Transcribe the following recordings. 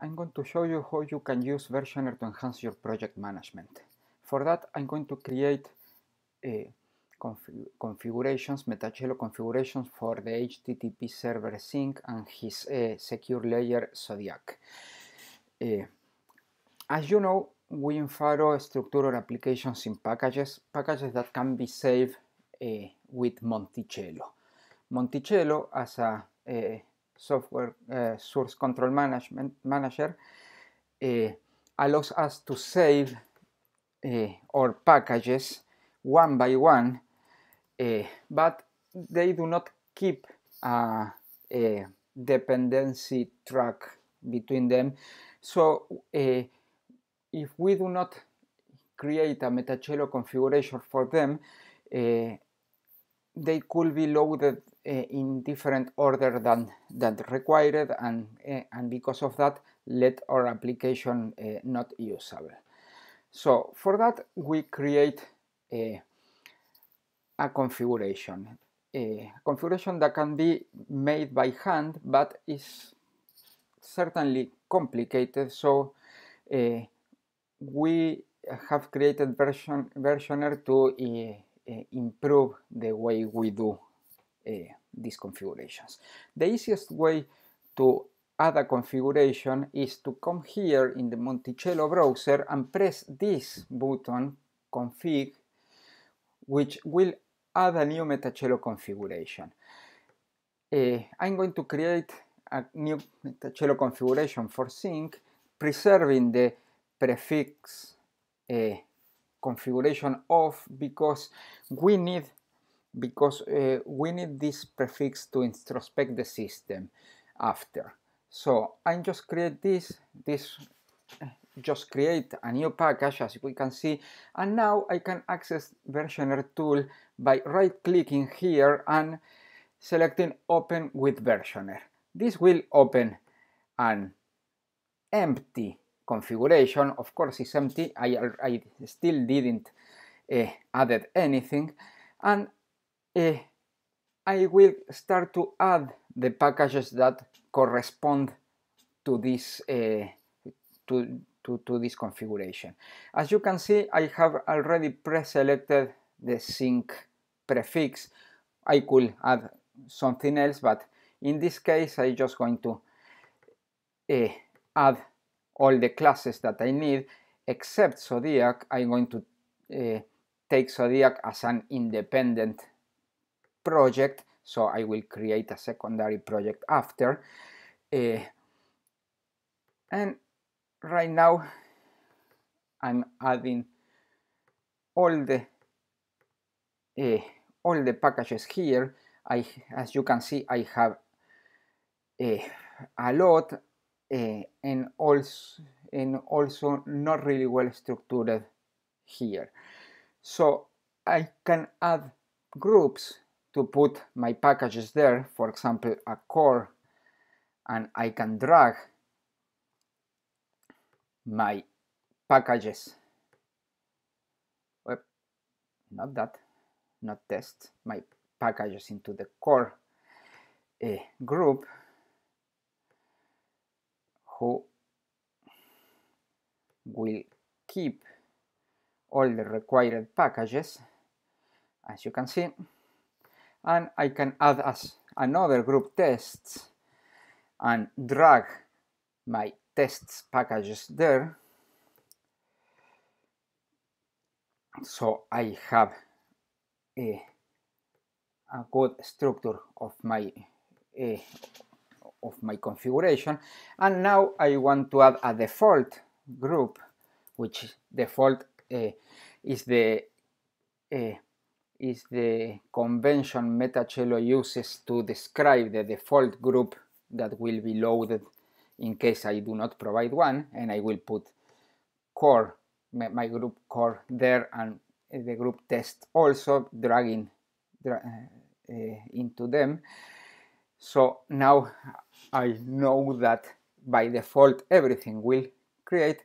I'm going to show you how you can use Versioner to enhance your project management. For that, I'm going to create uh, config configurations, Metacello configurations for the HTTP server sync and his uh, secure layer Zodiac. Uh, as you know, we infer Faro structure applications in packages, packages that can be saved uh, with Monticello. Monticello, as a uh, software uh, source control management manager eh, allows us to save eh, our packages one by one, but they do not keep uh, a dependency track between them. So if we do not create a metachello configuration for them, uh, they could be loaded uh, in different order than that required and, uh, and because of that let our application uh, not usable. So for that we create a, a configuration, a configuration that can be made by hand but is certainly complicated so we have created version versioner to Eh, improve the way we do eh, these configurations. The easiest way to add a configuration is to come here in the Monticello browser and press this button, config, which will add a new Metacello configuration. Uh, I'm going to create a new Metacello configuration for sync, preserving the prefix uh, configuration of because we need because uh, we need this prefix to introspect the system after so I just create this this uh, just create a new package as we can see and now I can access versioner tool by right clicking here and selecting open with versioner this will open an empty configuration. Of course, it's empty. I, I still didn't uh, added anything. And uh, I will start to add the packages that correspond to this uh, to, to, to, this configuration. As you can see, I have already pre-selected the sync prefix. I could add something else, but in this case, I'm just going to uh, add all the classes that I need except Zodiac. I'm going to uh, take Zodiac as an independent project so I will create a secondary project after uh, and right now I'm adding all the uh, all the packages here I as you can see I have uh, a lot and eh, also and also not really well structured here. So I can add groups to put my packages there, for example, a core, and I can drag my packages, well, not that, not test, my packages into the core uh, group who will keep all the required packages as you can see and I can add as another group tests and drag my tests packages there so I have a, a good structure of my uh, of my configuration. And now I want to add a default group, which default uh, is the uh, is the convention Metacello uses to describe the default group that will be loaded in case I do not provide one, and I will put core, my group core there, and the group test also dragging dra uh, into them. So now I know that by default everything will create.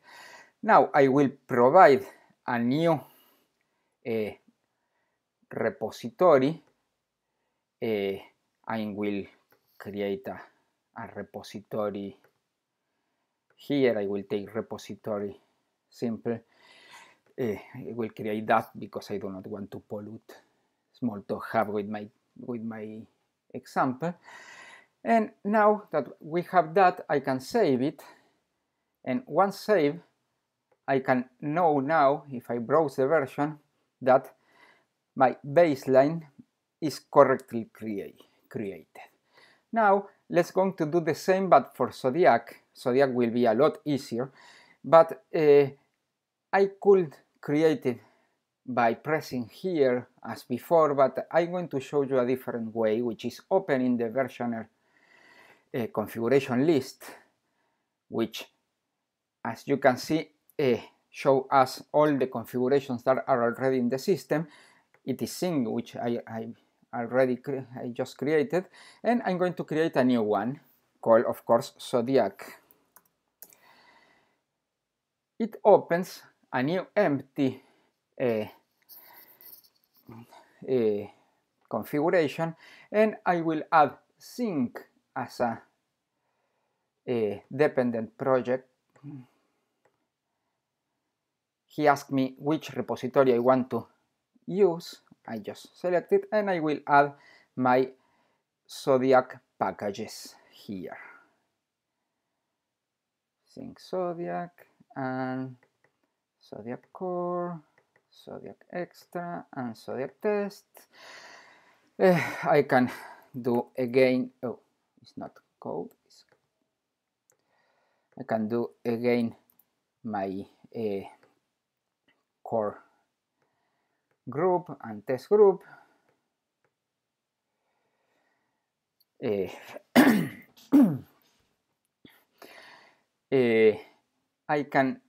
Now I will provide a new uh, repository. Uh, I will create a, a repository here. I will take repository simple. Uh, I will create that because I do not want to pollute Smalltalk Hub with my with my example. And now that we have that, I can save it. And once saved, I can know now, if I browse the version, that my baseline is correctly created. Now, let's going to do the same, but for Zodiac. Zodiac will be a lot easier, but uh, I could create it by pressing here as before, but I'm going to show you a different way, which is opening the versioner uh, configuration list, which as you can see, uh, show us all the configurations that are already in the system. It is sync, which I, I already I just created, and I'm going to create a new one called, of course, Zodiac. It opens a new empty uh, uh, configuration and I will add sync as a, a eh, dependent project. He asked me which repository I want to use. I just select it and I will add my Zodiac packages here. Sync Zodiac and Zodiac Core. Zodiac Extra and Zodiac Test. Uh, I can do again, oh, it's not code, it's, I can do again my uh, core group and test group. Uh, I can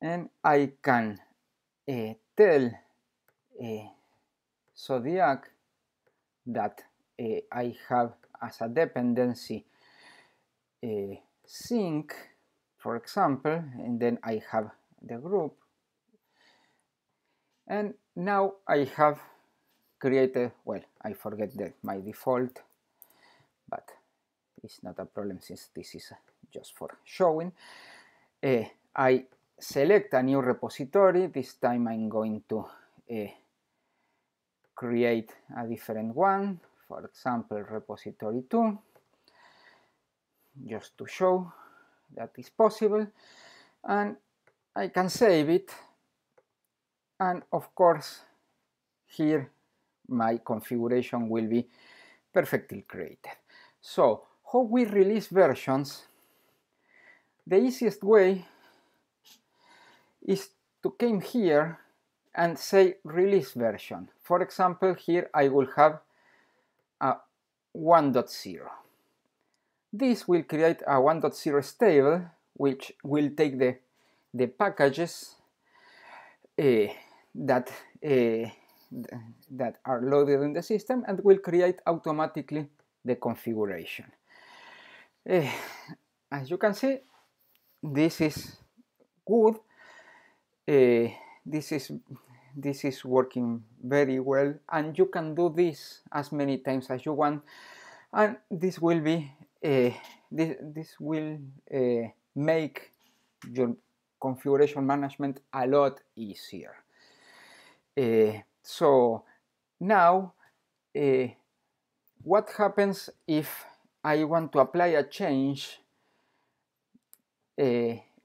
and I can uh, eh, tell uh, eh, Zodiac that uh, I have as a dependency sync, for example, and then I have the group. And now I have created, well, I forget that my default, but it's not a problem since this is just for showing. Uh, I select a new repository. This time I'm going to uh, create a different one, for example, repository 2, just to show that is possible. And I can save it. And of course, here my configuration will be perfectly created. So, how we release versions? The easiest way is to come here and say release version. For example, here I will have a 1.0. This will create a 1.0 stable, which will take the, the packages uh, that, uh, that are loaded in the system and will create automatically the configuration. Uh, as you can see, this is good Eh, this is this is working very well and you can do this as many times as you want and this will be uh, this, this will uh, make your configuration management a lot easier uh, so now what happens if I want to apply a change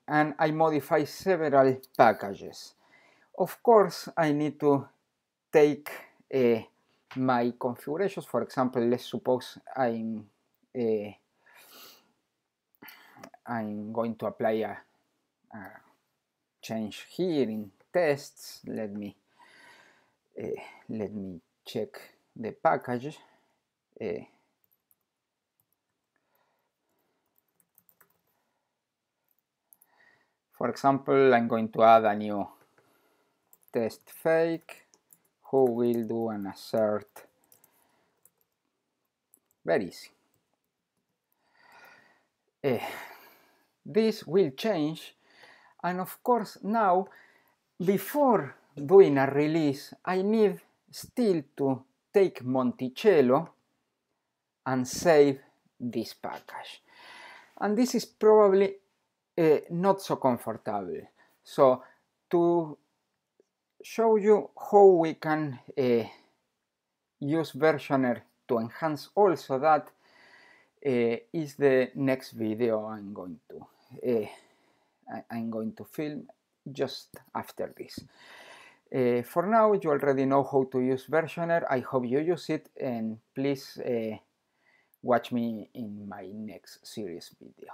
and I modify several packages. Of course, I need to take uh, my configurations. For example, let's suppose I'm uh, I'm going to apply a, a, change here in tests. Let me uh, let me check the package. For example, I'm going to add a new test fake who will do an assert. Very easy. Eh, this will change and of course now before doing a release I need still to take Monticello and save this package and this is probably uh, not so comfortable. So to show you how we can uh, use versioner to enhance also that uh, is the next video I'm going to I'm going to film just after this. for now, you already know how to use versioner. I hope you use it and please watch me in my next series video.